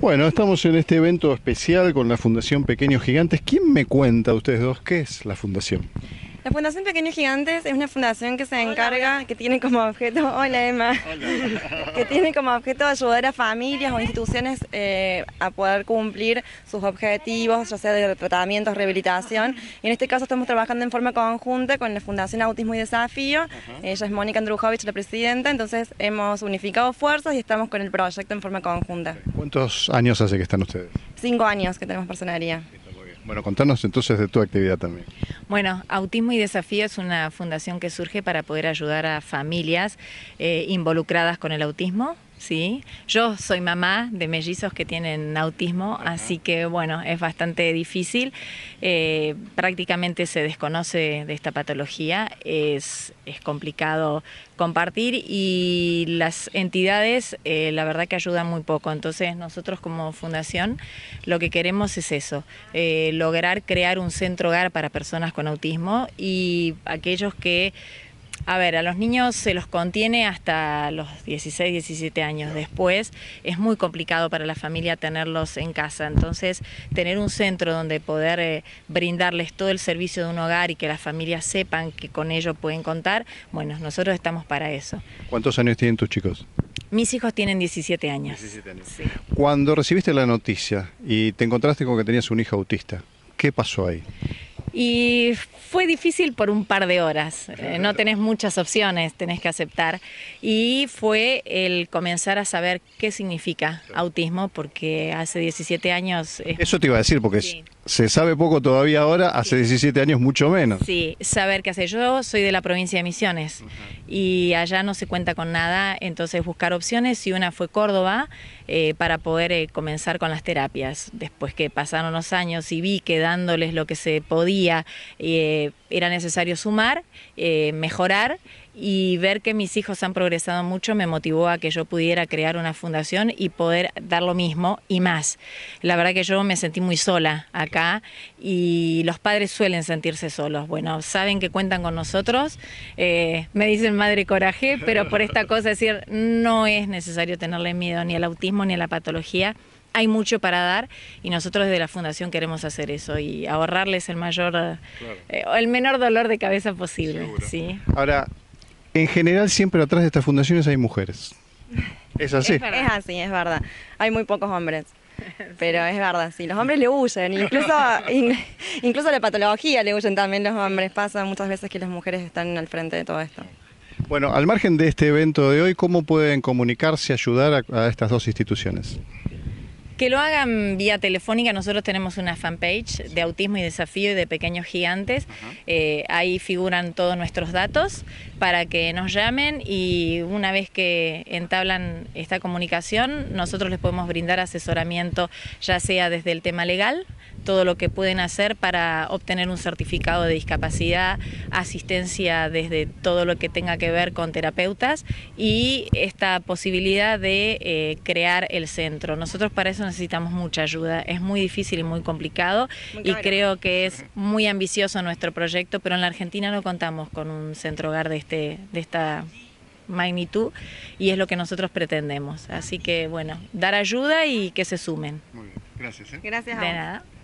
Bueno, estamos en este evento especial con la Fundación Pequeños Gigantes. ¿Quién me cuenta, ustedes dos, qué es la Fundación? La Fundación Pequeños Gigantes es una fundación que se encarga, que tiene como objeto, hola Emma, que tiene como objeto ayudar a familias o instituciones eh, a poder cumplir sus objetivos, ya sea de tratamientos, rehabilitación. Y en este caso estamos trabajando en forma conjunta con la Fundación Autismo y Desafío. Ella es Mónica Andrujovic, la presidenta, entonces hemos unificado fuerzas y estamos con el proyecto en forma conjunta. ¿Cuántos años hace que están ustedes? Cinco años que tenemos personería. Bueno, contanos entonces de tu actividad también. Bueno, Autismo y Desafío es una fundación que surge para poder ayudar a familias eh, involucradas con el autismo ¿sí? Yo soy mamá de mellizos que tienen autismo, así que bueno, es bastante difícil. Eh, prácticamente se desconoce de esta patología, es, complicado compartir y las entidades eh, la verdad que ayudan muy poco. Entonces nosotros como fundación lo que queremos es eso, eh, lograr crear un centro hogar para personas con autismo y aquellos que a ver, a los niños se los contiene hasta los 16, 17 años. Después es muy complicado para la familia tenerlos en casa. Entonces, tener un centro donde poder eh, brindarles todo el servicio de un hogar y que las familias sepan que con ello pueden contar, bueno, nosotros estamos para eso. ¿Cuántos años tienen tus chicos? Mis hijos tienen 17 años. Cuando recibiste la noticia y te encontraste con que tenías un hijo autista, ¿qué pasó ahí? Y fue difícil por un par de horas, eh, no tenés muchas opciones, tenés que aceptar. Y fue el comenzar a saber qué significa autismo, porque hace 17 años... Eso te iba a decir, porque se sabe poco todavía ahora, hace 17 años mucho menos. Sí, saber qué hacer. Yo soy de la provincia de Misiones y allá no se cuenta con nada, entonces buscar opciones y una fue Córdoba eh, para poder eh, comenzar con las terapias. Después que pasaron los años y vi que dándoles lo que se podía eh, era necesario sumar, mejorar y ver que mis hijos han progresado mucho me motivó a que yo pudiera crear una fundación y poder dar lo mismo y más. La verdad que yo me sentí muy sola acá y los padres suelen sentirse solos. Bueno, saben que cuentan con nosotros, eh, me dicen madre coraje, pero por esta cosa decir, no es necesario tenerle miedo ni al autismo ni a la patología hay mucho para dar y nosotros desde la fundación queremos hacer eso y ahorrarles el mayor o eh, el menor dolor de cabeza posible ¿sí? ahora en general siempre atrás de estas fundaciones hay mujeres. Es así. Es, así, es verdad. Hay muy pocos hombres. Pero es verdad, sí, los hombres le huyen, incluso, incluso la patología le huyen también los hombres. Pasa muchas veces que las mujeres están al frente de todo esto. Bueno, al margen de este evento de hoy, ¿cómo pueden comunicarse, ayudar a estas dos instituciones? Que lo hagan vía telefónica. Nosotros tenemos una fanpage de autismo y desafío y de pequeños gigantes. Eh, ahí figuran todos nuestros datos para que nos llamen y una vez que entablan esta comunicación, nosotros les podemos brindar asesoramiento, ya sea desde el tema legal, todo lo que pueden hacer para obtener un certificado de discapacidad, asistencia desde todo lo que tenga que ver con terapeutas y esta posibilidad de eh, crear el centro. Nosotros para eso necesitamos mucha ayuda, es muy difícil y muy complicado y creo que es muy ambicioso nuestro proyecto, pero en la Argentina no contamos con un centro hogar de, este, de esta magnitud y es lo que nosotros pretendemos. Así que bueno, dar ayuda y que se sumen. Muy bien, gracias. ¿eh? Gracias a De nada.